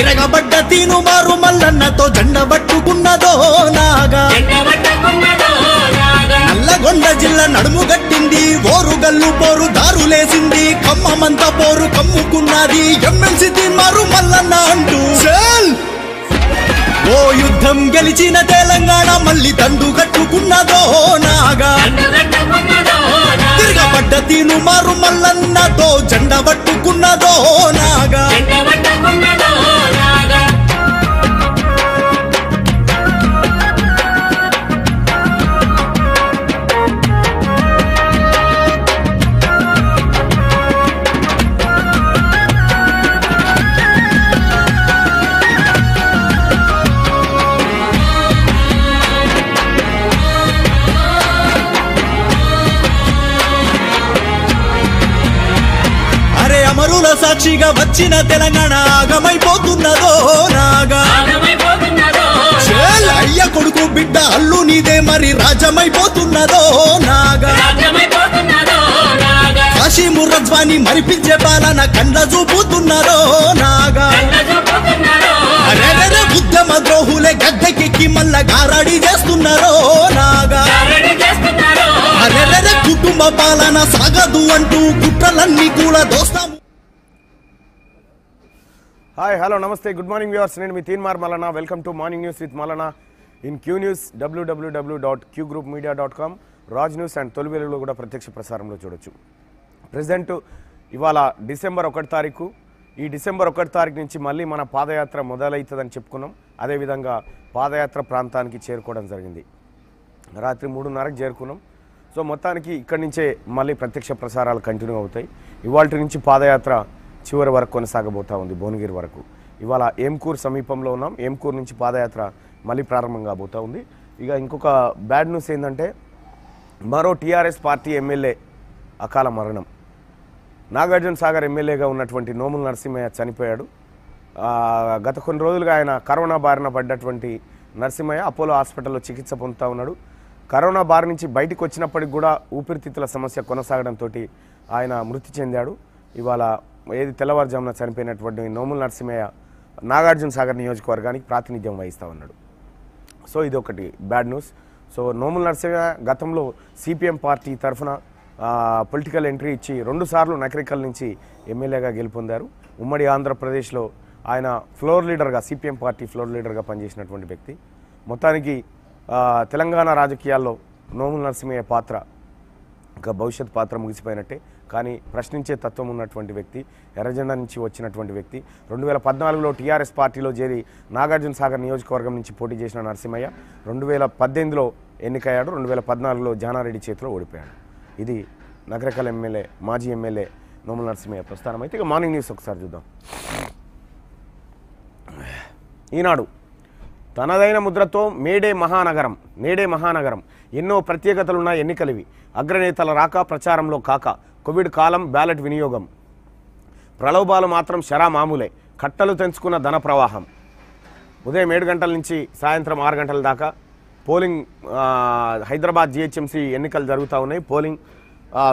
తిరగబడ్డ మారు మల్లన్నతో జండ పట్టుకున్నదో నాగా నల్లగొండ జిల్లా నడుము గట్టింది గల్లు పోరు దారులేసింది కమ్మమంత పోరు కమ్ముకున్నది ఎమ్మెల్సీ మారు మల్లన్న అంటూ ఓ యుద్ధం గెలిచిన తెలంగాణ మళ్ళీ తండు కట్టుకున్నదో నాగా తిరగబడ్డ తీను మారు మల్లన్నతో జండ పట్టుకున్నదో నాగా సాక్షిగా వచ్చిన తెలంగాణ ఆగమైపోతున్నదో నాగా అయ్య కొడుకు బిడ్డ అల్లు నీదే మరి రాజమైపోతున్నదో నాగా కాశీ మరిపించే పాలన కండ చూపుతున్నదో నాగా ఉద్యమ ద్రోహులే గద్దెకెక్కి మల్ల గారాడి చేస్తున్నారో నాగా కుటుంబ పాలన సాగదు అంటూ కుట్రలన్నీ కూడా దోస్తాము హాయ్ హలో నమస్తే గుడ్ మార్నింగ్ వ్యూవర్స్ నేను మీ Teenmar Mar Mallanna welcome to morning news with Mallanna in Q news W W W dot Q group media dot com Raj news and తొలి కూడా ప్రత్యక్ష ప్రసారంలో చూడొచ్చు ప్రజెంట్ ఇవాళ డిసెంబర్ ఒకటి తారీఖు ఈ డిసెంబర్ ఒకటి తారీఖు నుంచి మళ్ళీ మన పాదయాత్ర మొదలవుతుందని చెప్పుకున్నాం అదేవిధంగా పాదయాత్ర ప్రాంతానికి చేరుకోవడం జరిగింది రాత్రి మూడున్నరకు చేరుకున్నాం సో మొత్తానికి ఇక్కడి నుంచే మళ్ళీ ప్రత్యక్ష ప్రసారాలు కంటిన్యూ అవుతాయి ఇవాళ నుంచి పాదయాత్ర చివరి వరకు కొనసాగబోతూ ఉంది భువనగిరి వరకు ఇవాళ ఏంకూర్ సమీపంలో ఉన్నాం ఏంకూర్ నుంచి పాదయాత్ర మళ్ళీ ప్రారంభం కాబోతూ ఉంది ఇక ఇంకొక బ్యాడ్ న్యూస్ ఏంటంటే మరో టీఆర్ఎస్ పార్టీ ఎమ్మెల్యే అకాల మరణం నాగార్జున సాగర్ ఎమ్మెల్యేగా ఉన్నటువంటి నోముల నరసింహయ్య చనిపోయాడు గత కొన్ని రోజులుగా ఆయన కరోనా బారిన పడ్డటువంటి నరసింహయ్య అపోలో హాస్పిటల్లో చికిత్స పొందుతూ ఉన్నాడు కరోనా బారి నుంచి బయటకు వచ్చినప్పటికి కూడా ఊపిరితిత్తుల సమస్య కొనసాగడంతో ఆయన మృతి చెందాడు ఇవాళ ఏది తెల్లవారుజామున చనిపోయినటువంటి నోముల నరసింహయ్య నాగార్జున సాగర్ నియోజకవర్గానికి ప్రాతినిధ్యం వహిస్తూ ఉన్నాడు సో ఇది ఒకటి bad news so Nomula Narasimha గతంలో సిపిఎం పార్టీ తరఫున పొలిటికల్ ఎంట్రీ ఇచ్చి రెండుసార్లు నకరికల్ నుంచి ఎమ్మెల్యేగా గెలుపొందారు ఉమ్మడి ఆంధ్రప్రదేశ్లో ఆయన ఫ్లోర్ లీడర్గా సిపిఎం పార్టీ ఫ్లోర్ లీడర్గా పనిచేసినటువంటి వ్యక్తి మొత్తానికి తెలంగాణ రాజకీయాల్లో నోముల నరసింహయ్య పాత్ర ఇంకా భవిష్యత్ పాత్ర ముగిసిపోయినట్టే కానీ ప్రశ్నించే తత్వం ఉన్నటువంటి వ్యక్తి ఎర్రజెండా నుంచి వచ్చినటువంటి వ్యక్తి రెండు వేల పద్నాలుగులో టీఆర్ఎస్ పార్టీలో చేరి నాగార్జున సాగర్ నియోజకవర్గం నుంచి పోటీ చేసిన నరసింహయ్య రెండు వేల పద్దెనిమిదిలో ఎన్నికయ్యాడు రెండు వేల పద్నాలుగులో జానారెడ్డి చేతిలో ఓడిపోయాడు ఇది నగరకల్ ఎమ్మెల్యే మాజీ ఎమ్మెల్యే నోముల నరసింహయ్య ప్రస్థానం అయితే ఇక మార్నింగ్ న్యూస్ ఒకసారి చూద్దాం ఈనాడు తనదైన ముద్రతో మేడే మహానగరం మేడే మహానగరం ఎన్నో ప్రత్యేకతలున్నా ఎన్నికలవి అగ్రనేతల రాక ప్రచారంలో కాక కోవిడ్ కాలం బ్యాలెట్ వినియోగం ప్రలోభాలు మాత్రం శరా మామూలే కట్టలు తెంచుకున్న ధన ప్రవాహం ఉదయం ఏడు గంటల నుంచి సాయంత్రం ఆరు గంటల దాకా పోలింగ్ హైదరాబాద్ జిహెచ్ఎంసీ ఎన్నికలు జరుగుతూ ఉన్నాయి పోలింగ్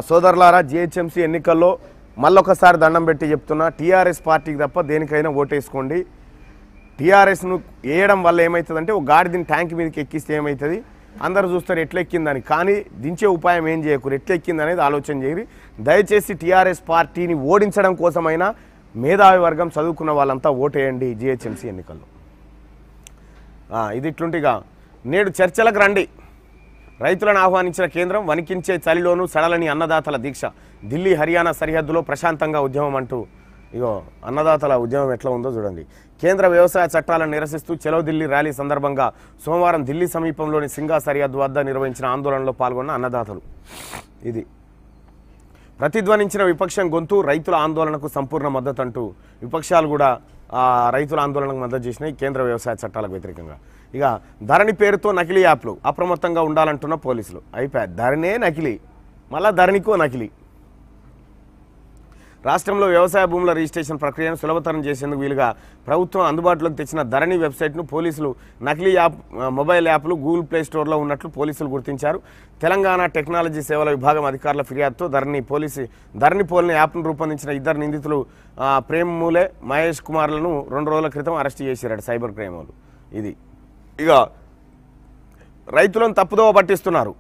సోదరులారా జిహెచ్ఎంసీ ఎన్నికల్లో మళ్ళొకసారి దండం పెట్టి చెప్తున్నా టీఆర్ఎస్ పార్టీకి తప్ప దేనికైనా ఓటేసుకోండి టీఆర్ఎస్ను వేయడం వల్ల ఏమవుతుందంటే ఒక గాడిదని ట్యాంక్ మీదకి ఎక్కిస్తే ఏమవుతుంది అందరు చూస్తారు ఎట్లెక్కిందని కానీ దించే ఉపాయం ఏం చేయకూరు ఎట్లెక్కింది అనేది ఆలోచన చేయరు దయచేసి టీఆర్ఎస్ పార్టీని ఓడించడం కోసమైనా మేధావి వర్గం చదువుకున్న వాళ్ళంతా ఓటేయండి జిహెచ్ఎంసీ ఎన్నికల్లో ఇది ఇట్లుంటిగా నేడు చర్చలకు రండి రైతులను ఆహ్వానించిన కేంద్రం వణికించే చలిలోనూ సడలని అన్నదాతల దీక్ష ఢిల్లీ హర్యానా సరిహద్దులో ప్రశాంతంగా ఉద్యమం అంటూ ఇగో అన్నదాతల ఉద్యమం ఎట్లా ఉందో చూడండి కేంద్ర వ్యవసాయ చట్టాలను నిరసిస్తూ చెలో ఢిల్లీ ర్యాలీ సందర్భంగా సోమవారం ఢిల్లీ సమీపంలోని సింగా సరిహద్దు వద్ద నిర్వహించిన ఆందోళనలో పాల్గొన్న అన్నదాతలు ఇది ప్రతిధ్వనించిన విపక్షం గొంతు రైతుల ఆందోళనకు సంపూర్ణ మద్దతు అంటూ విపక్షాలు కూడా రైతుల ఆందోళనకు మద్దతు చేసినాయి కేంద్ర వ్యవసాయ చట్టాలకు వ్యతిరేకంగా ఇక ధరణి పేరుతో నకిలీ యాప్లు అప్రమత్తంగా ఉండాలంటున్న పోలీసులు అయిపోయా ధరణే నకిలీ మళ్ళా ధరణికో నకిలీ రాష్ట్రంలో వ్యవసాయ భూముల రిజిస్ట్రేషన్ ప్రక్రియను సులభతరం చేసేందుకు వీలుగా ప్రభుత్వం అందుబాటులోకి తెచ్చిన ధరణి వెబ్సైట్ను పోలీసులు నకిలీ యాప్ మొబైల్ యాప్లు గూగుల్ ప్లే స్టోర్లో ఉన్నట్లు పోలీసులు గుర్తించారు తెలంగాణ టెక్నాలజీ సేవల విభాగం అధికారుల ఫిర్యాదుతో ధరణి పోలీసు ధరణి పోలిన యాప్ను రూపొందించిన ఇద్దరు నిందితులు ప్రేమ్ మూలే మహేష్ కుమార్లను రెండు రోజుల క్రితం అరెస్ట్ చేశారు సైబర్ క్రైమ్ ఇది ఇక రైతులను తప్పుదోవ పట్టిస్తున్నారు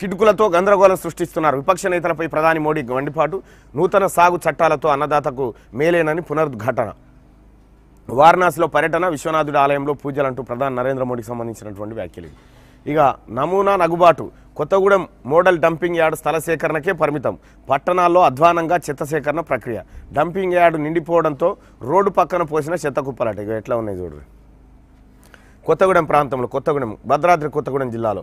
కిటుకులతో గందరగోళం సృష్టిస్తున్నారు విపక్ష నేతలపై ప్రధాని మోడీ వండిపాటు నూతన సాగు చట్టాలతో అన్నదాతకు మేలేనని పునరుద్ఘాటన వారణాసిలో పర్యటన విశ్వనాథుడి ఆలయంలో పూజలు అంటూ ప్రధాని నరేంద్ర మోడీకి సంబంధించినటువంటి వ్యాఖ్యలు ఇక నమూనా నగుబాటు కొత్తగూడెం మోడల్ డంపింగ్ యార్డ్ స్థల సేకరణకే పరిమితం పట్టణాల్లో అధ్వానంగా చెత్త సేకరణ ప్రక్రియ డంపింగ్ యార్డ్ నిండిపోవడంతో రోడ్డు పక్కన పోసిన చెత్త కుప్పలట ఇక ఎట్లా ఉన్నాయి చూడరు కొత్తగూడెం ప్రాంతంలో కొత్తగూడెం భద్రాద్రి కొత్తగూడెం జిల్లాలో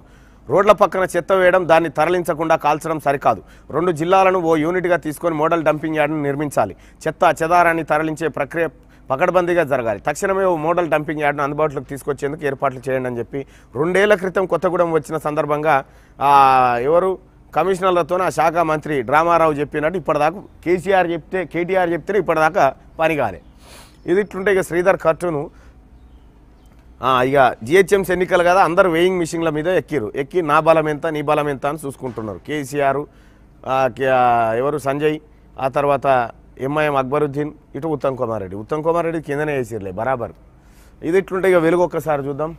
రోడ్ల పక్కన చెత్త వేయడం దాన్ని తరలించకుండా కాల్చడం సరికాదు రెండు జిల్లాలను ఓ యూనిట్గా తీసుకొని మోడల్ డంపింగ్ యార్డును నిర్మించాలి చెత్త చెదారాన్ని తరలించే ప్రక్రియ పకడ్బందీగా జరగాలి తక్షణమే ఓ మోడల్ డంపింగ్ యార్డును అందుబాటులోకి తీసుకొచ్చేందుకు ఏర్పాట్లు చేయండి అని చెప్పి రెండేళ్ల క్రితం కొత్తగూడెం వచ్చిన సందర్భంగా ఎవరు కమిషనర్లతో ఆ శాఖ మంత్రి డ్రామారావు చెప్పినట్టు ఇప్పటిదాకా కేసీఆర్ చెప్తే కేటీఆర్ చెప్తే ఇప్పటిదాకా పని కాలే ఇది ఇట్లుంటే ఇక శ్రీధర్ ఖర్చును ఇక జిహెచ్ఎంసీ ఎన్నికలు కదా అందరు వేయింగ్ మిషన్ల మీద ఎక్కిరు ఎక్కి నా బలం ఎంత నీ బలం ఎంత అని చూసుకుంటున్నారు కేసీఆర్ ఎవరు సంజయ్ ఆ తర్వాత ఎంఐఎం అక్బరుద్దీన్ ఇటు ఉత్తమ్ కుమార్ రెడ్డి ఉత్తమ్ కుమార్ రెడ్డి కిందనే వేసిర్లే బరాబర్ ఇది ఇట్లుంటే ఇక వెలుగు ఒక్కసారి చూద్దాం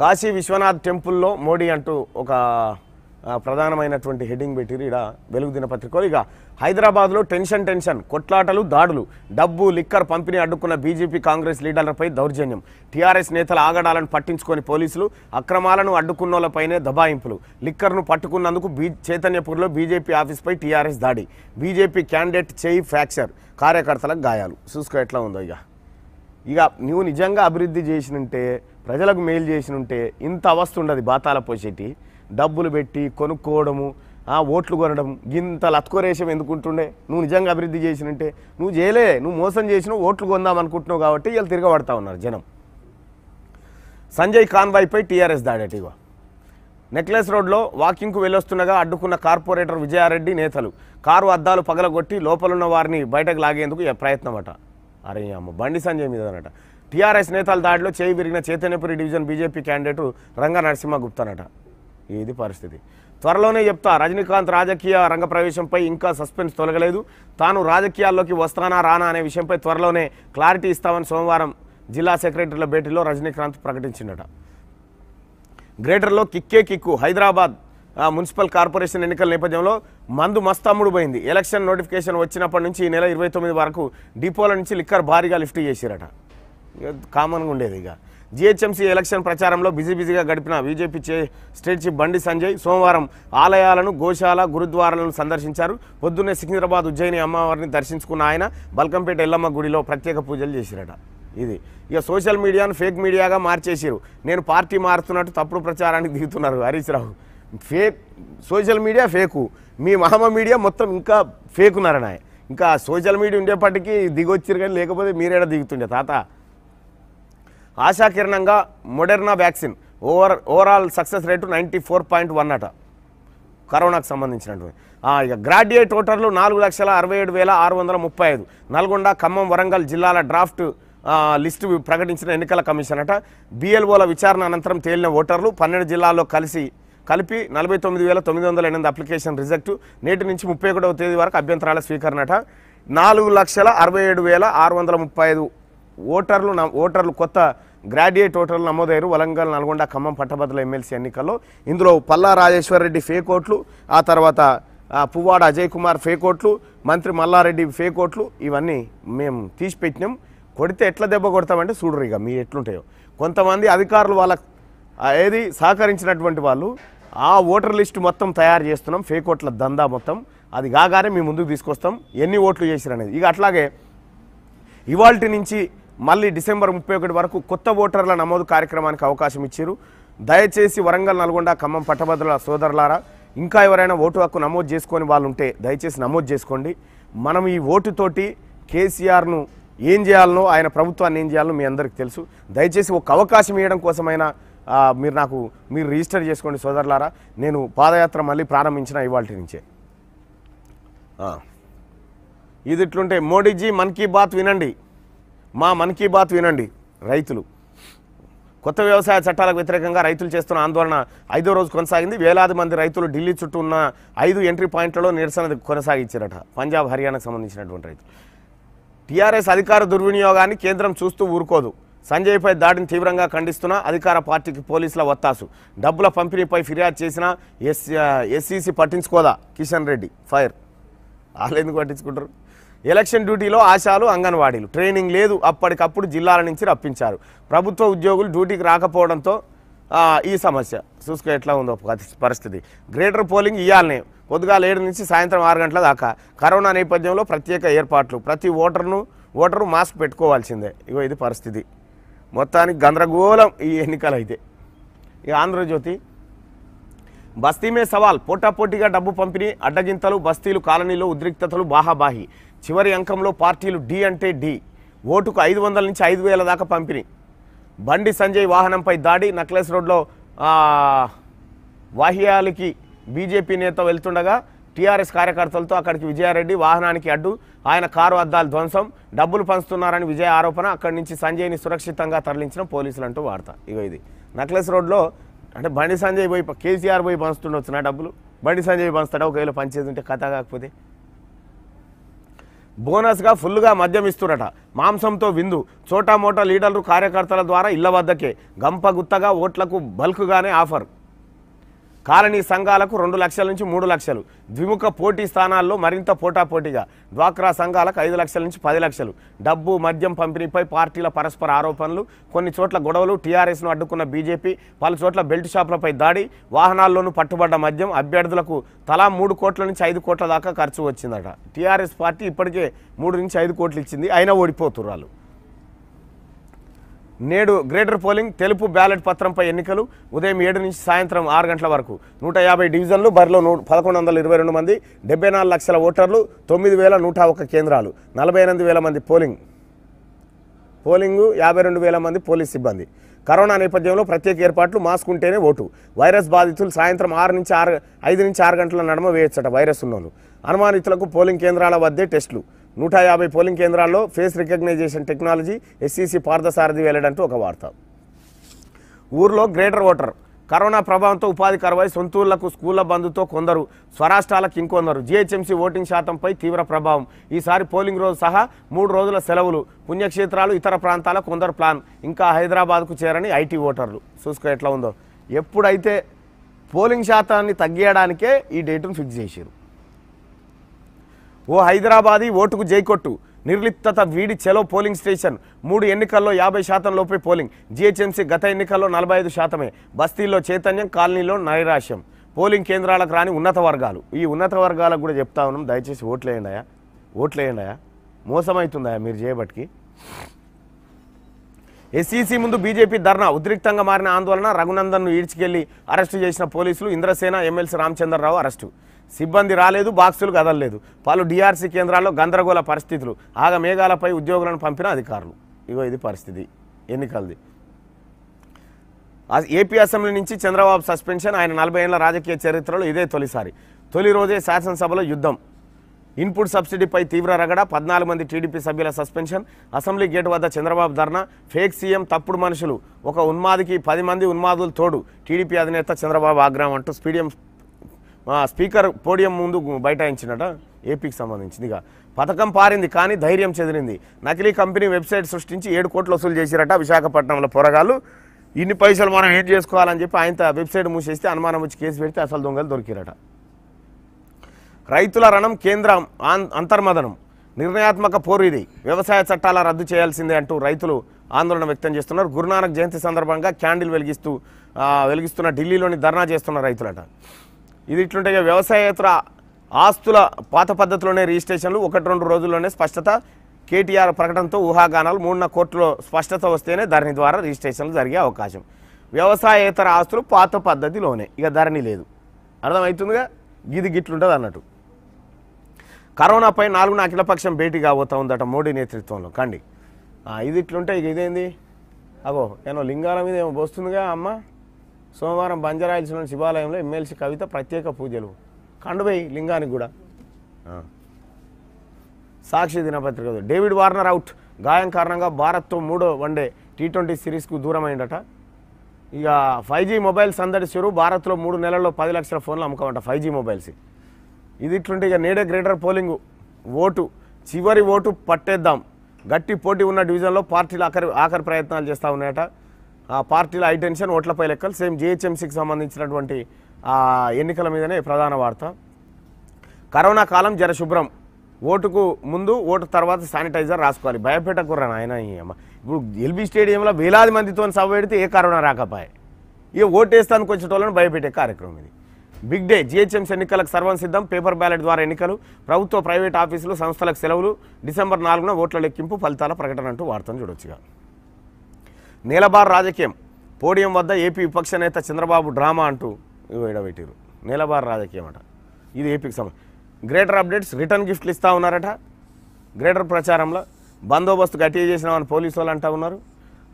కాశీ విశ్వనాథ్ టెంపుల్లో మోడీ అంటూ ఒక ప్రధానమైనటువంటి హెడ్డింగ్ పెట్టిరు ఇక వెలుగు పత్రికలు ఇక హైదరాబాద్లో టెన్షన్ టెన్షన్ కొట్లాటలు దాడులు డబ్బు లిక్కర్ పంపిణీ అడ్డుకున్న బీజేపీ కాంగ్రెస్ లీడర్లపై దౌర్జన్యం టీఆర్ఎస్ నేతల ఆగడాలను పట్టించుకొని పోలీసులు అక్రమాలను అడ్డుకున్నోళ్లపైనే దబాయింపులు లిక్కర్ను పట్టుకున్నందుకు బీ చైతన్యపూర్లో బీజేపీ ఆఫీస్పై టీఆర్ఎస్ దాడి బీజేపీ క్యాండిడేట్ చేయి ఫ్రాక్చర్ కార్యకర్తలకు గాయాలు చూసుకో ఎట్లా ఉందో ఇక ఇక నువ్వు నిజంగా అభివృద్ధి చేసినుంటే ప్రజలకు మేలు చేసినుంటే ఇంత అవస్థ ఉండదు బాతాల పోసేటి డబ్బులు పెట్టి కొనుక్కోవడము ఓట్లు కొనడం ఇంత లత్కోరేషం ఎందుకుంటుండే నువ్వు నిజంగా అభివృద్ధి చేసినంటే నువ్వు చేయలే నువ్వు మోసం చేసినావు ఓట్లు కొందాం అనుకుంటున్నావు కాబట్టి వీళ్ళు తిరగబడతా ఉన్నారు జనం సంజయ్ కాన్వాయ్పై టీఆర్ఎస్ దాడట ఇవ నెక్లెస్ రోడ్లో వాకింగ్కు వెళ్ళొస్తుండగా అడ్డుకున్న కార్పొరేటర్ విజయారెడ్డి నేతలు కారు అద్దాలు పగలగొట్టి లోపలున్న వారిని బయటకు లాగేందుకు ప్రయత్నం అట అరే అమ్మ బండి సంజయ్ మీద అనట టీఆర్ఎస్ నేతల దాడిలో చేయి విరిగిన Chaitanyapuri division BJP candidate Ranga Narasimha గుప్తానట ఇది పరిస్థితి త్వరలోనే చెప్తా రజనీకాంత్ రాజకీయ రంగ ప్రవేశంపై ఇంకా సస్పెన్స్ తొలగలేదు తాను రాజకీయాల్లోకి వస్తానా రానా అనే విషయంపై త్వరలోనే క్లారిటీ ఇస్తామని సోమవారం జిల్లా సెక్రటరీల భేటీలో రజనీకాంత్ ప్రకటించిండట గ్రేటర్లో కిక్కే కిక్కు హైదరాబాద్ మున్సిపల్ కార్పొరేషన్ ఎన్నికల నేపథ్యంలో మందు మస్తమ్ముడు పోయింది ఎలక్షన్ నోటిఫికేషన్ వచ్చినప్పటి నుంచి ఈ నెల ఇరవై తొమ్మిది వరకు డిపోల నుంచి లిక్కర్ భారీగా లిఫ్ట్ చేసిరట కామన్గా ఉండేది ఇక జీహెచ్ఎంసీ ఎలక్షన్ ప్రచారంలో బిజీ బిజీగా గడిపిన బీజేపీ చే స్టేట్ చీఫ్ బండి సంజయ్ సోమవారం ఆలయాలను గోశాల గురుద్వారాలను సందర్శించారు పొద్దున్నే సికింద్రాబాద్ ఉజ్జయిని అమ్మవారిని దర్శించుకున్న ఆయన బల్కంపేట ఎల్లమ్మ గుడిలో ప్రత్యేక పూజలు చేశారట ఇది ఇక సోషల్ మీడియాను ఫేక్ మీడియాగా మార్చేసిరు నేను పార్టీ మారుతున్నట్టు తప్పుడు ప్రచారానికి దిగుతున్నారు Harish Rao fake social media fake మీ మహమ్మ మీడియా మొత్తం ఇంకా ఫేకున్నారని ఇంకా సోషల్ మీడియా ఉండేపటికి దిగొచ్చారు కానీ లేకపోతే మీరేడా దిగుతుండే తాత ఆశాకిరణంగా Moderna vaccine over overall success rate ninety four point one అట కరోనాకు సంబంధించినటువంటి ఇక గ్రాడ్యుయేట్ ఓటర్లు నాలుగు లక్షల అరవై ఏడు వేల ఆరు వందల ముప్పై ఐదు నల్గొండ ఖమ్మం వరంగల్ జిల్లాల డ్రాఫ్ట్ లిస్టు ప్రకటించిన ఎన్నికల కమిషన్ అట బిఎల్ఓల విచారణ అనంతరం తేలిన ఓటర్లు పన్నెండు జిల్లాల్లో కలిసి కలిపి నలభై తొమ్మిది వేల తొమ్మిది వందల ఎనిమిది అప్లికేషన్ రిజెక్ట్ నేటి నుంచి ముప్పై ఒకటవ తేదీ వరకు అభ్యంతరాల స్వీకరణ అట నాలుగు లక్షల అరవై ఏడు వేల ఆరు వందల ముప్పై ఐదు ఓటర్లు ఓటర్లు కొత్త గ్రాడ్యుయేట్ ఓటర్లు నమోదయ్యారు వలంగల్ నల్గొండ ఖమ్మం పట్టభద్రుల ఎమ్మెల్సీ ఎన్నికల్లో ఇందులో పల్లా రాజేశ్వర్ రెడ్డి ఫేక్ ఓట్లు ఆ తర్వాత పువ్వాడ అజయ్ కుమార్ ఫేక్ ఓట్లు మంత్రి మల్లారెడ్డి ఫేక్ ఓట్లు ఇవన్నీ మేము తీసిపెట్టినాం కొడితే ఎట్లా దెబ్బ కొడతామంటే చూడరు ఇక మీరు ఎట్లుంటాయో కొంతమంది అధికారులు వాళ్ళ ఏది సహకరించినటువంటి వాళ్ళు ఆ ఓటర్ లిస్ట్ మొత్తం తయారు చేస్తున్నాం ఫేక్ ఓట్ల దందా మొత్తం అది కాగానే మేము ముందుకు తీసుకొస్తాం ఎన్ని ఓట్లు చేసిరనేది ఇక అట్లాగే ఇవాల్టి నుంచి మళ్ళీ డిసెంబర్ ముప్పై ఒకటి వరకు కొత్త ఓటర్ల నమోదు కార్యక్రమానికి అవకాశం ఇచ్చారు దయచేసి వరంగల్ నల్గొండ ఖమ్మం పట్టభద్రుల సోదరులారా ఇంకా ఎవరైనా ఓటు హక్కు నమోదు చేసుకొని వాళ్ళు ఉంటే దయచేసి నమోదు చేసుకోండి మనం ఈ ఓటుతోటి కేసీఆర్ను ఏం చేయాలనో ఆయన ప్రభుత్వాన్ని ఏం చేయాలనో మీ అందరికీ తెలుసు దయచేసి ఒక అవకాశం ఇవ్వడం కోసమైనా మీరు నాకు మీరు రిజిస్టర్ చేసుకోండి సోదరులారా నేను పాదయాత్ర మళ్ళీ ప్రారంభించిన ఇవాళ నుంచే ఇది ఇట్లుంటే మోడీజీ మన్ కీ బాత్ వినండి మా మన్ కీ బాత్ వినండి రైతులు కొత్త వ్యవసాయ చట్టాలకు వ్యతిరేకంగా రైతులు చేస్తున్న ఆందోళన ఐదో రోజు కొనసాగింది వేలాది మంది రైతులు ఢిల్లీ చుట్టూ ఉన్న ఐదు ఎంట్రీ పాయింట్లలో నిరసన కొనసాగించారట పంజాబ్ హర్యానాకు సంబంధించినటువంటి రైతులు టీఆర్ఎస్ అధికార దుర్వినియోగాన్ని కేంద్రం చూస్తూ ఊరుకోదు సంజయ్పై దాడిని తీవ్రంగా ఖండిస్తున్న అధికార పార్టీకి పోలీసుల వత్తాసు డబ్బుల పంపిణీపై ఫిర్యాదు చేసిన ఎస్ ఎస్సీసీ పట్టించుకోదా కిషన్ రెడ్డి ఫైర్ వాళ్ళు ఎందుకు పట్టించుకుంటారు ఎలక్షన్ డ్యూటీలో ఆశాలు అంగన్వాడీలు ట్రైనింగ్ లేదు అప్పటికప్పుడు జిల్లాల నుంచి రప్పించారు ప్రభుత్వ ఉద్యోగులు డ్యూటీకి రాకపోవడంతో ఈ సమస్య చూసుకో ఎట్లా ఉందో పరిస్థితి గ్రేటర్ పోలింగ్ ఇవ్వాలనే పొద్దుగాల ఏడు నుంచి సాయంత్రం ఆరు గంటల దాకా కరోనా నేపథ్యంలో ప్రత్యేక ఏర్పాట్లు ప్రతి ఓటర్ను ఓటరు మాస్క్ పెట్టుకోవాల్సిందే ఇగో ఇది పరిస్థితి మొత్తానికి గందరగోళం ఈ ఎన్నికలు అయితే ఇక ఆంధ్రజ్యోతి బస్తీమే సవాల్ పోటాపోటీగా డబ్బు పంపిణీ అడ్డగింతలు బస్తీలు కాలనీలో ఉద్రిక్తతలు బాహాబాహి చివరి అంకంలో పార్టీలు డి అంటే డి ఓటుకు ఐదు వందల నుంచి ఐదు వేల దాకా పంపిణీ బండి సంజయ్ వాహనంపై దాడి నక్లెస్ రోడ్లో వాహ్యాలకి బీజేపీ నేత వెళ్తుండగా టీఆర్ఎస్ కార్యకర్తలతో అక్కడికి విజయారెడ్డి వాహనానికి అడ్డు ఆయన కారు అద్దాలు ధ్వంసం డబ్బులు పంచుతున్నారని విజయ ఆరోపణ అక్కడి నుంచి సంజయ్ని సురక్షితంగా తరలించిన పోలీసులు అంటూ వార్త ఇగో ఇది నక్లెస్ రోడ్లో అంటే బండి సంజయ్ పోయి కేసీఆర్ పోయి పంచుతుండొచ్చు నా డబ్బులు బండి సంజయ్ పంచుతాడా ఒకవేళ పంచేది ఉంటే కథ కాకపోతే బోనస్గా ఫుల్గా మద్యం ఇస్తురట మాంసంతో విందు చోటా మోటా లీడర్లు కార్యకర్తల ద్వారా ఇళ్ల వద్దకే గంప గుత్తగా ఓట్లకు బల్క్గానే ఆఫర్ కాలనీ సంఘాలకు రెండు లక్షల నుంచి మూడు లక్షలు ద్విముఖ పోటీ స్థానాల్లో మరింత పోటాపోటీగా డ్వాక్రా సంఘాలకు ఐదు లక్షల నుంచి పది లక్షలు డబ్బు మద్యం పంపిణీపై పార్టీల పరస్పర ఆరోపణలు కొన్ని చోట్ల గొడవలు టీఆర్ఎస్ను అడ్డుకున్న బీజేపీ పలు చోట్ల బెల్ట్ షాపులపై దాడి వాహనాల్లోనూ పట్టుబడ్డ మద్యం అభ్యర్థులకు తలా మూడు కోట్ల నుంచి ఐదు కోట్ల దాకా ఖర్చు వచ్చిందట టీఆర్ఎస్ పార్టీ ఇప్పటికే మూడు నుంచి ఐదు కోట్లు ఇచ్చింది అయినా ఓడిపోతున్నారు నేడు గ్రేటర్ పోలింగ్ తెలుపు బ్యాలెట్ పత్రంపై ఎన్నికలు ఉదయం ఏడు నుంచి సాయంత్రం ఆరు గంటల వరకు నూట యాభై డివిజన్లు బరిలో నూ పదకొండు వందల ఇరవై రెండు మంది డెబ్బై నాలుగు లక్షల ఓటర్లు తొమ్మిది వేల నూట ఒక కేంద్రాలు నలభై ఎనిమిది వేల మంది పోలింగ్ పోలింగు యాభై రెండు వేల మంది పోలీస్ సిబ్బంది కరోనా నేపథ్యంలో ప్రత్యేక ఏర్పాట్లు మాస్క్ ఉంటేనే ఓటు వైరస్ బాధితులు సాయంత్రం ఆరు నుంచి ఆరు ఐదు నుంచి ఆరు గంటల నడమ వేయొచ్చట వైరస్ ఉన్నోళ్ళు అనుమానితులకు పోలింగ్ కేంద్రాల వద్దే టెస్టులు నూట యాభై పోలింగ్ కేంద్రాల్లో face recognition technology SEC Parthasarathy వెల్లడంటూ ఒక వార్త ఊర్లో గ్రేటర్ ఓటర్ కరోనా ప్రభావంతో ఉపాధి కరువై సొంతూర్లకు స్కూళ్ల బంధుతో కొందరు స్వరాష్ట్రాలకు ఇంకొందరు జీహెచ్ఎంసీ ఓటింగ్ శాతంపై తీవ్ర ప్రభావం ఈసారి పోలింగ్ రోజు సహా మూడు రోజుల సెలవులు పుణ్యక్షేత్రాలు ఇతర ప్రాంతాల కొందరు ప్లాన్ ఇంకా హైదరాబాద్కు చేరని ఐటీ ఓటర్లు చూసుకో ఎట్లా ఉందో ఎప్పుడైతే పోలింగ్ శాతాన్ని తగ్గేయడానికే ఈ డేటును ఫిక్స్ చేశారు ఓ హైదరాబాదీ ఓటుకు జైకొట్టు నిర్లిప్తత వీడి చెలో పోలింగ్ స్టేషన్ మూడు ఎన్నికల్లో యాభై శాతం లోపే పోలింగ్ జిహెచ్ఎంసీ గత ఎన్నికల్లో నలభై ఐదు శాతమే బస్తీల్లో చైతన్యం కాలనీలో నైరాశ్యం పోలింగ్ కేంద్రాలకు రాని ఉన్నత వర్గాలు ఈ ఉన్నత వర్గాలకు కూడా చెప్తా ఉన్నాం దయచేసి ఓట్లేయండి అయ్యా ఓట్లేయండి అయ్యా మోసమవుతుందా మీరు చేయబట్టికి ఎస్ఈసీ ముందు బీజేపీ ధర్నా ఉద్రిక్తంగా మారిన ఆందోళన రఘునందన్ను ఈడ్చికెళ్లి అరెస్టు చేసిన పోలీసులు ఇంద్రసేన ఎమ్మెల్సీ రామచంద్రరావు అరెస్టు సిబ్బంది రాలేదు బాక్సులు కదలలేదు పలు డిఆర్సీ కేంద్రాల్లో గందరగోళ పరిస్థితులు ఆగమేఘాలపై ఉద్యోగులను పంపిన అధికారులు ఇగో ఇది పరిస్థితి ఎన్నికలది ఏపీ అసెంబ్లీ నుంచి చంద్రబాబు సస్పెన్షన్ ఆయన నలభై ఏళ్ల రాజకీయ చరిత్రలో ఇదే తొలిసారి తొలి రోజే శాసనసభలో యుద్ధం ఇన్పుట్ సబ్సిడీపై తీవ్ర రగడ పద్నాలుగు మంది టీడీపీ సభ్యుల సస్పెన్షన్ అసెంబ్లీ గేట్ వద్ద చంద్రబాబు ధర్నా ఫేక్ సీఎం తప్పుడు మనుషులు ఒక ఉన్మాదికి పది మంది ఉన్మాదులు తోడు టీడీపీ అధినేత చంద్రబాబు ఆగ్రహం అంటూ స్పీడియం మా స్పీకర్ పోడియం ముందు బైఠాయించినట ఏపీకి సంబంధించింది ఇక పథకం పారింది కానీ ధైర్యం చెదిరింది నకిలీ కంపెనీ వెబ్సైట్ సృష్టించి ఏడు కోట్లు వసూలు చేసిరట విశాఖపట్నంలో పోరగాళ్ళు ఇన్ని పైసలు మనం ఏం చేసుకోవాలని చెప్పి ఆయన వెబ్సైట్ మూసేస్తే అనుమానం వచ్చి కేసు పెడితే అసలు దొంగలు దొరికిరట రైతుల రణం కేంద్రం అంతర్మదనం నిర్ణయాత్మక పోరు ఇది వ్యవసాయ చట్టాల రద్దు చేయాల్సిందే అంటూ రైతులు ఆందోళన వ్యక్తం చేస్తున్నారు గురునానక్ జయంతి సందర్భంగా క్యాండిల్ వెలిగిస్తూ వెలిగిస్తున్న ఢిల్లీలోని ధర్నా చేస్తున్న రైతులట ఇది ఇట్లుంటే వ్యవసాయేతర ఆస్తుల పాత పద్ధతిలోనే రిజిస్ట్రేషన్లు ఒకటి రెండు రోజుల్లోనే స్పష్టత కేటీఆర్ ప్రకటనతో ఊహాగానాలు మూడున్న కోర్టులో స్పష్టత వస్తేనే ధరణి ద్వారా రిజిస్ట్రేషన్లు జరిగే అవకాశం వ్యవసాయేతర ఆస్తులు పాత పద్ధతిలోనే ఇక ధరణి లేదు అర్థమవుతుందిగా గిది గిట్లుంటుంది అన్నట్టు కరోనాపై నాలుగున అఖిలపక్షం భేటీ కాబోతూ ఉందట మోడీ నేతృత్వంలో కండి ఇది ఇట్లుంటే ఇక ఇదేంది అగో ఏమో లింగాల మీద ఏమో వస్తుందిగా అమ్మ సోమవారం బంజారాయిల్స్లోని శివాలయంలో ఎమ్మెల్సీ కవిత ప్రత్యేక పూజలు కండుబై లింగానికి కూడా సాక్షి దినపత్రిక డేవిడ్ వార్నర్ అవుట్ గాయం కారణంగా భారత్తో మూడో వన్డే టీ ట్వంటీ సిరీస్కు దూరమైందట ఇక ఫైవ్ జీ మొబైల్స్ అందరి చెరు భారత్లో మూడు నెలల్లో పది లక్షల ఫోన్లు అమ్ముకోమంట ఫైవ్ జీ మొబైల్స్ ఇది ఇట్లుంటే ఇక నేడే గ్రేటర్ పోలింగు ఓటు చివరి ఓటు పట్టేద్దాం గట్టి పోటీ ఉన్న డివిజన్లో పార్టీలు ఆఖరి ఆఖరి ప్రయత్నాలు చేస్తూ ఉన్నాయట పార్టీల ఐటెన్షన్ ఓట్లపై లెక్కలు సేమ్ జిహెచ్ఎంసీకి సంబంధించినటువంటి ఎన్నికల మీదనే ప్రధాన వార్త కరోనా కాలం జర శుభ్రం ఓటుకు ముందు ఓటు తర్వాత శానిటైజర్ రాసుకోవాలి భయపెట్టకుర్రా నాయన ఇప్పుడు ఎల్బీ స్టేడియంలో వేలాది మందితో సభ పెడితే ఏ కరోనా రాకపోయే ఇక ఓటేస్తానికి కొంచెం వాళ్ళని భయపెట్టే కార్యక్రమం ఇది బిగ్ డే జిహెచ్ఎంసీ ఎన్నికలకు సర్వం సిద్ధం పేపర్ బ్యాలెట్ ద్వారా ఎన్నికలు ప్రభుత్వ ప్రైవేట్ ఆఫీసులు సంస్థలకు సెలవులు డిసెంబర్ నాలుగున ఓట్ల లెక్కింపు ఫలితాల ప్రకటన అంటూ వార్తను చూడొచ్చుగా నేలబార్ రాజకీయం పోడియం వద్ద ఏపీ విపక్ష నేత చంద్రబాబు డ్రామా అంటూ ఇడబెట్టారు నేలబార్ రాజకీయం అట ఇది ఏపీకి సంబంధించి గ్రేటర్ అప్డేట్స్ రిటర్న్ గిఫ్ట్లు ఇస్తూ ఉన్నారట గ్రేటర్ ప్రచారంలో బందోబస్తు గట్టిగా చేసినామని పోలీసు వాళ్ళు ఉన్నారు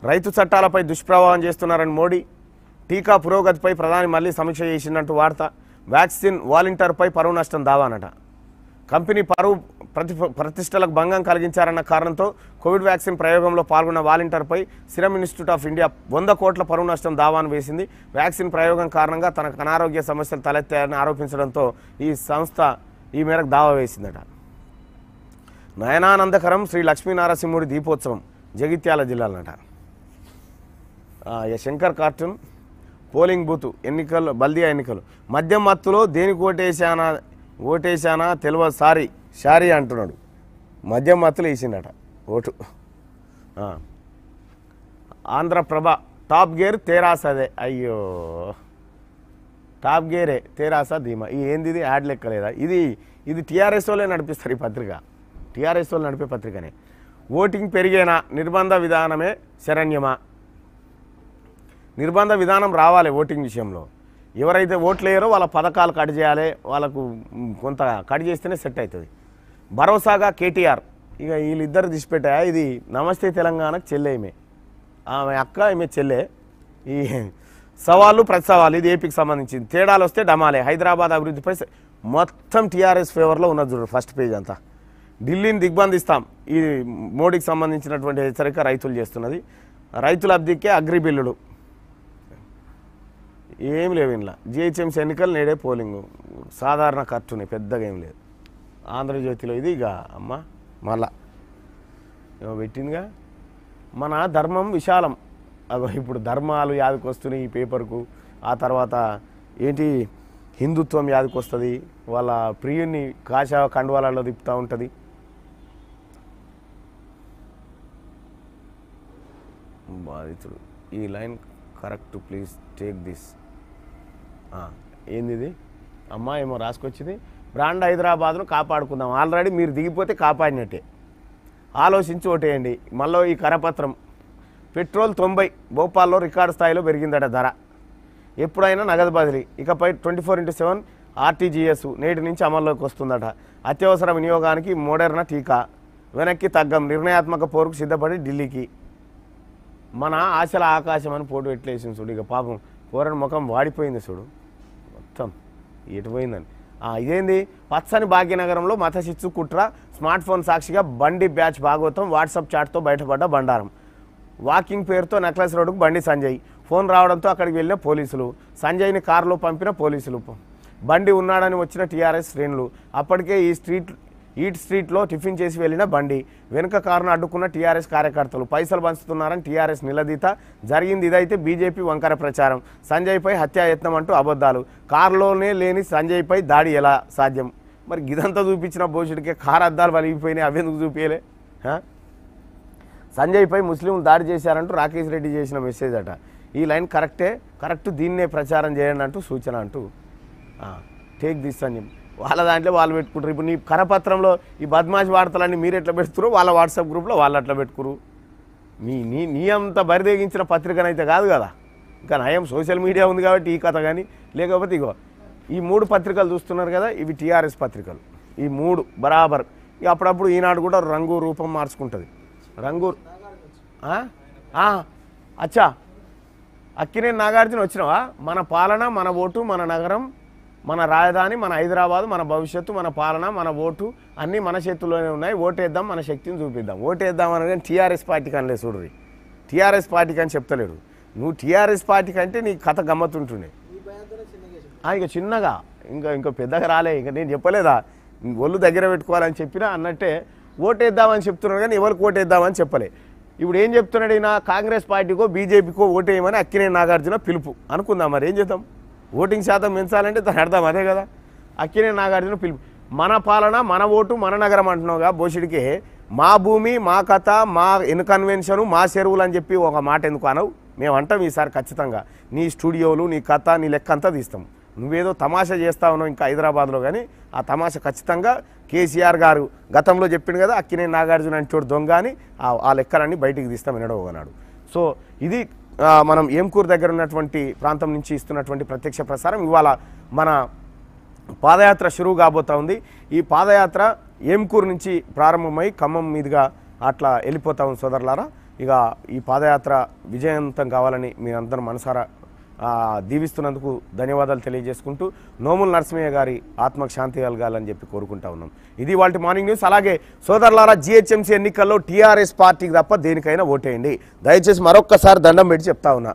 రైతు చట్టాలపై దుష్ప్రభావం చేస్తున్నారని మోడీ టీకా పురోగతిపై ప్రధాని మళ్ళీ సమీక్ష చేసిందంటూ వార్త వ్యాక్సిన్ వాలంటీర్పై పరువు నష్టం దావానట కంపెనీ పరువు ప్రతి ప్రతిష్టలకు భంగం కలిగించారన్న కారణంతో కోవిడ్ వ్యాక్సిన్ ప్రయోగంలో పాల్గొన్న వాలంటీర్పై సిరమ్ ఇన్స్టిట్యూట్ ఆఫ్ ఇండియా వంద కోట్ల పరువు నష్టం దావాను వేసింది వ్యాక్సిన్ ప్రయోగం కారణంగా తనకు అనారోగ్య సమస్యలు తలెత్తాయని ఆరోపించడంతో ఈ సంస్థ ఈ మేరకు దావా వేసిందట నయనానందకరం శ్రీ లక్ష్మీనారసింహుడి దీపోత్సవం జగిత్యాల జిల్లాలనట శంకర్ కార్టూన్ పోలింగ్ బూత్ ఎన్నికలు బల్దియా ఎన్నికలు మద్యం మత్తులో దేనికి ఓటేసానా ఓటేశానా తెలువ సారీ సారీ అంటున్నాడు మద్యం మత్తులు వేసిండట vote Andhra Prabha top gear Terasa అదే అయ్యో టాప్ గేరే తేరాస ధీమా ఇది ఏంది ఇది యాడ్ లెక్కలేదా ఇది ఇది టీఆర్ఎస్ వాళ్ళే నడిపిస్తారు ఈ పత్రిక టీఆర్ఎస్ వాళ్ళు నడిపే పత్రికనే ఓటింగ్ పెరిగేనా నిర్బంధ విధానమే శరణ్యమా నిర్బంధ విధానం రావాలి ఓటింగ్ విషయంలో ఎవరైతే ఓట్లు వాళ్ళ పథకాలు కట్ చేయాలి వాళ్ళకు కొంత కట్ చేస్తేనే సెట్ అవుతుంది భరోసాగా కేటీఆర్ ఇక వీళ్ళిద్దరు తీసిపెట్టా ఇది నమస్తే తెలంగాణకు ఈమె ఆమె అక్క ఈమె చెల్లె ఈ సవాళ్ళు ప్రతి సవాలు ఇది ఏపీకి సంబంధించింది తేడాలు వస్తే డమాలే హైదరాబాద్ అభివృద్ధిపై మొత్తం టీఆర్ఎస్ ఫేవర్లో ఉన్నది చూడు ఫస్ట్ పేజ్ అంతా ఢిల్లీని దిగ్బంధిస్తాం ఈ మోడీకి సంబంధించినటువంటి హెచ్చరిక రైతులు చేస్తున్నది రైతుల అబ్దికే అగ్రి బిల్లుడు ఏం లేవు ఇంట్లో జిహెచ్ఎంసి ఎన్నికలు నేడే పోలింగ్ సాధారణ ఖర్చునే పెద్దగా ఏం లేదు ఆంధ్రజ్యోతిలో ఇది ఇక అమ్మ మళ్ళా ఏమో పెట్టిందిగా మన ధర్మం విశాలం అగో ఇప్పుడు ధర్మాలు యాదకి వస్తున్నాయి ఈ పేపర్కు ఆ తర్వాత ఏంటి హిందుత్వం యాదకి వస్తుంది వాళ్ళ ప్రియుణ్ణి కాషాయ కండువాలలో తిప్పుతూ ఉంటుంది బాధితుడు ఈ line correct please take this ఏంది ఇది అమ్మ ఏమో రాసుకొచ్చింది బ్రాండ్ హైదరాబాద్ను కాపాడుకుందాం ఆల్రెడీ మీరు దిగిపోతే కాపాడినట్టే ఆలోచించి ఓటేయండి మళ్ళీ ఈ కరపత్రం పెట్రోల్ తొంభై భోపాల్లో రికార్డు స్థాయిలో పెరిగిందట ధర ఎప్పుడైనా నగదు బదిలీ ఇకపై twenty four into seven RTGS నేటి నుంచి అమల్లోకి వస్తుందట అత్యవసర వినియోగానికి మోడర్నా టీకా వెనక్కి తగ్గం నిర్ణయాత్మక పోరుకు సిద్ధపడి ఢిల్లీకి మన ఆశల ఆకాశం అని పోటు ఎట్లేసింది చూడు ఇక పాపం పోరని ముఖం వాడిపోయింది చూడు ఎటు పోయిందండి ఇదేంది పచ్చని భాగ్యనగరంలో శిచ్చు కుట్ర స్మార్ట్ ఫోన్ సాక్షిగా బండి బ్యాచ్ భాగవతం వాట్సాప్ చాట్తో బయటపడ్డ బండారం వాకింగ్ పేరుతో నెక్లెస్ రోడ్డుకు బండి సంజయ్ ఫోన్ రావడంతో అక్కడికి వెళ్ళిన పోలీసులు సంజయ్ని కారులో పంపిన పోలీసులు బండి ఉన్నాడని వచ్చిన టీఆర్ఎస్ శ్రేణులు అప్పటికే ఈ స్ట్రీట్ ఈట్ స్ట్రీట్లో టిఫిన్ చేసి వెళ్లిన బండి వెనుక కారును అడ్డుకున్న టీఆర్ఎస్ కార్యకర్తలు పైసలు పంచుతున్నారని టీఆర్ఎస్ నిలదీత జరిగింది ఇదైతే బీజేపీ వంకర ప్రచారం సంజయ్పై హత్యాయత్నం అంటూ అబద్ధాలు కారులోనే లేని సంజయ్పై దాడి ఎలా సాధ్యం మరి గిదంతా చూపించిన భవిష్యత్తుకే కారు అద్దాలు వలిగిపోయినాయి అవెందుకు చూపించలే సంజయ్పై ముస్లింలు దాడి చేశారంటూ రాకేష్ రెడ్డి చేసిన మెసేజ్ అట ఈ లైన్ కరెక్టే కరెక్ట్ దీన్నే ప్రచారం చేయండి అంటూ సూచన అంటూ టేక్ దిస్ సంజయ్ వాళ్ళ దాంట్లో వాళ్ళు పెట్టుకుంటారు ఇప్పుడు నీ కరపత్రంలో ఈ బద్మాష్ వార్తలన్నీ మీరు ఎట్లా పెడుతున్నారు వాళ్ళ వాట్సాప్ గ్రూప్లో వాళ్ళు అట్లా పెట్టుకురు నీ నీ నీ అంత బరిదేగించిన పత్రికనైతే కాదు కదా ఇంకా నయం సోషల్ మీడియా ఉంది కాబట్టి ఈ కథ కానీ లేకపోతే ఇగో ఈ మూడు పత్రికలు చూస్తున్నారు కదా ఇవి టీఆర్ఎస్ పత్రికలు ఈ మూడు బరాబర్ అప్పుడప్పుడు ఈనాడు కూడా రంగు రూపం మార్చుకుంటుంది రంగు అచ్చా అక్కినే నాగార్జున వచ్చినావా మన పాలన మన ఓటు మన నగరం మన రాజధాని మన హైదరాబాద్ మన భవిష్యత్తు మన పాలన మన ఓటు అన్నీ మన చేతుల్లోనే ఉన్నాయి ఓటేద్దాం మన శక్తిని చూపిద్దాం ఓటేద్దాం అనగానే టీఆర్ఎస్ పార్టీకి అనలే చూడరు టీఆర్ఎస్ పార్టీకి అని చెప్తలేడు నువ్వు టీఆర్ఎస్ పార్టీ కంటే నీ కథ గమ్మతుంటుండే ఇక చిన్నగా ఇంకా ఇంకా పెద్దగా రాలే ఇంకా నేను చెప్పలేదా ఒళ్ళు దగ్గర పెట్టుకోవాలని చెప్పినా అన్నట్టే ఓటేద్దామని చెప్తున్నాడు కానీ ఎవరికి ఓటేద్దామని చెప్పలే ఇప్పుడు ఏం చెప్తున్నాడు ఈయన కాంగ్రెస్ పార్టీకో బీజేపీకో ఓటేయమని అక్కినే నాగార్జున పిలుపు అనుకుందాం మరి ఏం చేద్దాం ఓటింగ్ శాతం పెంచాలంటే దాని అర్థం అదే కదా అక్కినే నాగార్జున పిలుపు మన పాలన మన ఓటు మన నగరం అంటున్నావుగా బోషుడికి మా భూమి మా కథ మా ఇన్కన్వెన్షను మా చెరువులు అని చెప్పి ఒక మాట ఎందుకు అనవు మేము అంటాం ఈసారి ఖచ్చితంగా నీ స్టూడియోలు నీ కథ నీ లెక్క అంతా తీస్తాం నువ్వేదో తమాషా చేస్తా ఉన్నావు ఇంకా హైదరాబాద్లో కానీ ఆ తమాషా ఖచ్చితంగా కేసీఆర్ గారు గతంలో చెప్పింది కదా అక్కినే నాగార్జున అని దొంగ అని ఆ లెక్కలన్నీ బయటికి తీస్తాం వినడోగనాడు సో ఇది మనం ఏంకూరు దగ్గర ఉన్నటువంటి ప్రాంతం నుంచి ఇస్తున్నటువంటి ప్రత్యక్ష ప్రసారం ఇవాళ మన పాదయాత్ర షురువు కాబోతూ ఉంది ఈ పాదయాత్ర ఏంకూరు నుంచి ప్రారంభమై ఖమ్మం మీదుగా అట్లా వెళ్ళిపోతా ఉంది సోదరులారా ఇక ఈ పాదయాత్ర విజయవంతం కావాలని మీరందరూ మనసారా దీవిస్తున్నందుకు ధన్యవాదాలు తెలియజేసుకుంటూ నోముల నరసింహయ్య గారి ఆత్మకు శాంతి కలగాలని చెప్పి కోరుకుంటా ఉన్నాం ఇది వాళ్ళ మార్నింగ్ న్యూస్ అలాగే సోదరులారా జిహెచ్ఎంసీ ఎన్నికల్లో టీఆర్ఎస్ పార్టీకి తప్ప దేనికైనా ఓటేయండి దయచేసి మరొక్కసారి దండం పెట్టి చెప్తా ఉన్నా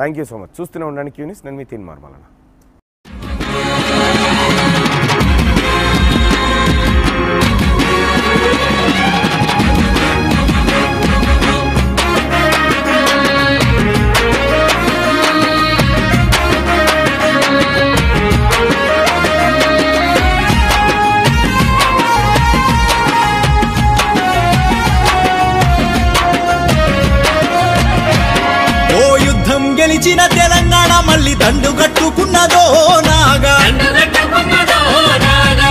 థ్యాంక్ యూ సో మచ్ చూస్తూనే ఉండడానికి క్యూనిస్ నేను మీ తిని మార్మలనా గెలిచిన తెలంగాణ మళ్ళీ కట్టుకున్నదో నాగా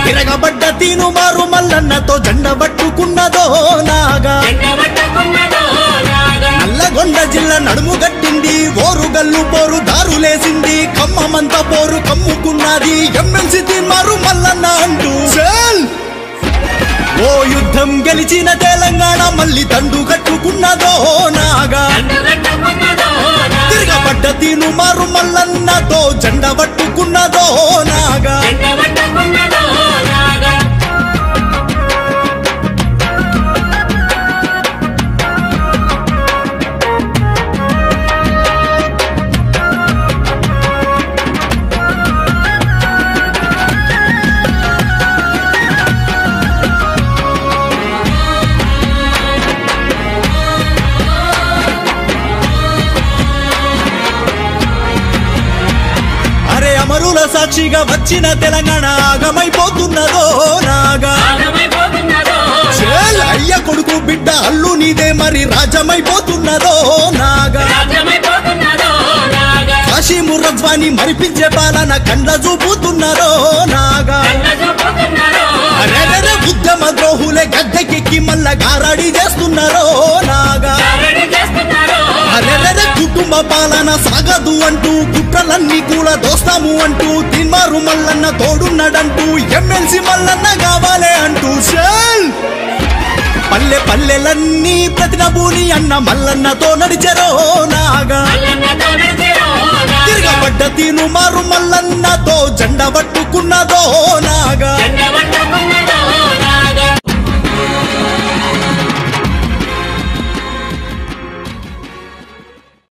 తిరగబడ్డ తీను మారు మల్లన్నతో జండ పట్టుకున్నదో నాగా నల్లగొండ జిల్లా నడుము గట్టింది గల్లు పోరు దారులేసింది కమ్మమంత పోరు కమ్ముకున్నది ఎమ్మెల్సీ తీన్మారు మల్లన్న అంటూ ఓ యుద్ధం గెలిచిన తెలంగాణ మళ్ళీ దండు కట్టుకున్నదో నాగా తిరగబడ్డ తీను మారు మల్లన్నదో జెండ పట్టుకున్నదో నాగా సాక్షిగా వచ్చిన తెలంగాణ ఆగమైపోతున్నదో నాగా అయ్య కొడుకు బిడ్డ అల్లు నీదే మరి రాజమైపోతున్నదో నాగా కాశీ మురధ్వాని మరిపించే పాలన కండ చూపుతున్నదో నాగా ఉద్యమ ద్రోహులే గడ్డకెక్కి మళ్ళా గారాడి చేస్తున్నారో నాగా అరెరెరె కుటుంబ పాలన సాగదు అంటూ కుట్రలన్నీ కూడా దోస్తాము అంటూ తిన్మారు మల్లన్న తోడున్నాడంటూ ఎమ్మెల్సీ మల్లన్న కావాలే అంటూ పల్లె పల్లెలన్నీ నబూని అన్న మల్లన్నతో నడిచరో నాగా తిరగబడ్డ తిను మారు మల్లన్నతో జెండ పట్టుకున్నదో నాగా